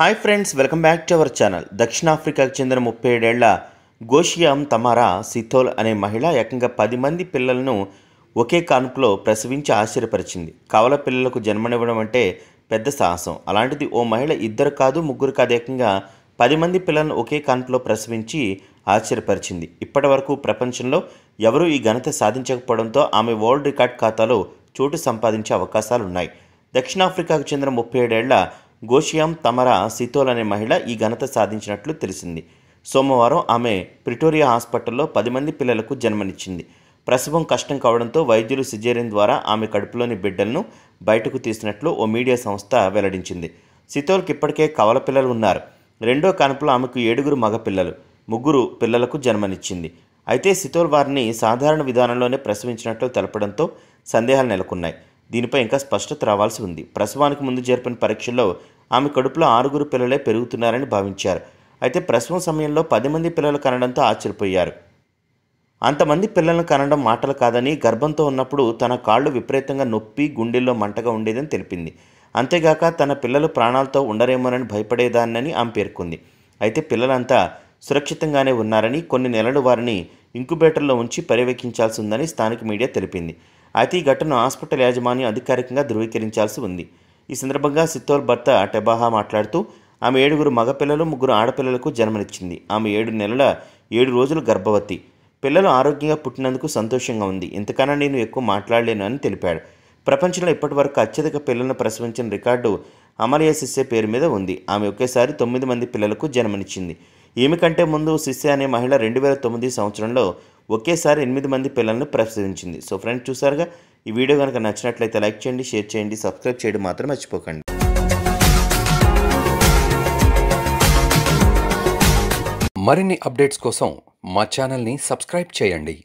hi friends welcome back to our channel దక్షిణాఫ్రికాకు చెందిన ముప్పై ఏడేళ్ల గోషియాం తమారా సిథోల్ అనే మహిళ ఏకంగా పది మంది పిల్లలను ఒకే కానుపులో ప్రసవించి ఆశ్చర్యపరిచింది కవల పిల్లలకు జన్మనివ్వడం అంటే పెద్ద సాహసం అలాంటిది ఓ మహిళ ఇద్దరు కాదు ముగ్గురు కాదు ఏకంగా పది మంది పిల్లలను ఒకే కానుపులో ప్రసవించి ఆశ్చర్యపరిచింది ఇప్పటి వరకు ప్రపంచంలో ఎవరూ ఈ ఘనత సాధించకపోవడంతో ఆమె వరల్డ్ రికార్డ్ ఖాతాలో చోటు సంపాదించే అవకాశాలున్నాయి దక్షిణాఫ్రికాకు చెందిన ముప్పై ఏడేళ్ల గోషియాం తమరా సితోల్ అనే మహిళ ఈ ఘనత సాధించినట్లు తెలిసింది సోమవారం ఆమె ప్రిటోరియా హాస్పిటల్లో పది మంది పిల్లలకు జన్మనిచ్చింది ప్రసవం కష్టం కావడంతో వైద్యులు సిజేరియన్ ద్వారా ఆమె కడుపులోని బిడ్డలను బయటకు తీసినట్లు ఓ మీడియా సంస్థ వెల్లడించింది సితోల్కి ఇప్పటికే కవల పిల్లలు ఉన్నారు రెండో కానుపులో ఆమెకు ఏడుగురు మగపిల్లలు ముగ్గురు పిల్లలకు జన్మనిచ్చింది అయితే సితోల్ వారిని సాధారణ విధానంలోనే ప్రసవించినట్లు తెలపడంతో సందేహాలు నెలకొన్నాయి దీనిపై ఇంకా స్పష్టత రావాల్సి ఉంది ప్రసవానికి ముందు జరిపిన పరీక్షల్లో ఆమె కడుపులో ఆరుగురు పిల్లలే పెరుగుతున్నారని భావించారు అయితే ప్రసవం సమయంలో పది మంది పిల్లలు కనడంతో ఆశ్చర్యపోయారు అంతమంది పిల్లలను కనడం మాటలు కాదని గర్భంతో ఉన్నప్పుడు తన కాళ్ళు విపరీతంగా నొప్పి గుండెల్లో మంటగా ఉండేదని తెలిపింది అంతేగాక తన పిల్లలు ప్రాణాలతో ఉండరేమోనని భయపడేదాన్నని ఆమె పేర్కొంది అయితే పిల్లలంతా సురక్షితంగానే ఉన్నారని కొన్ని నెలలు వారిని ఇంక్యుబేటర్లో ఉంచి పర్యవేక్షించాల్సి ఉందని స్థానిక మీడియా తెలిపింది అయితే ఈ ఘటన హాస్పిటల్ యాజమాన్యం అధికారికంగా ధృవీకరించాల్సి ఉంది ఈ సందర్భంగా సిత్తోర్ భర్త టెబాహా మాట్లాడుతూ ఆమె ఏడుగురు మగపిల్లలు ముగ్గురు ఆడపిల్లలకు జన్మనిచ్చింది ఆమె ఏడు నెలల ఏడు రోజులు గర్భవతి పిల్లలు ఆరోగ్యంగా పుట్టినందుకు సంతోషంగా ఉంది ఇంతకన్నా నేను ఎక్కువ మాట్లాడలేను అని తెలిపాడు ప్రపంచంలో ఇప్పటివరకు అత్యధిక పిల్లలను ప్రసవించిన రికార్డు అమలియా సిస్సే పేరు మీద ఉంది ఆమె ఒకేసారి తొమ్మిది మంది పిల్లలకు జన్మనిచ్చింది ఈమె కంటే ముందు సిస్సే అనే మహిళ రెండు వేల తొమ్మిది సంవత్సరంలో ఒకేసారి ఎనిమిది మంది పిల్లలను ప్రశ్నించింది సో ఫ్రెండ్స్ చూసారుగా ఈ వీడియో కనుక నచ్చినట్లయితే లైక్ చేయండి షేర్ చేయండి సబ్స్క్రైబ్ చేయడం మాత్రం మర్చిపోకండి మరిన్ని అప్డేట్స్ కోసం మా ఛానల్ని సబ్స్క్రైబ్ చేయండి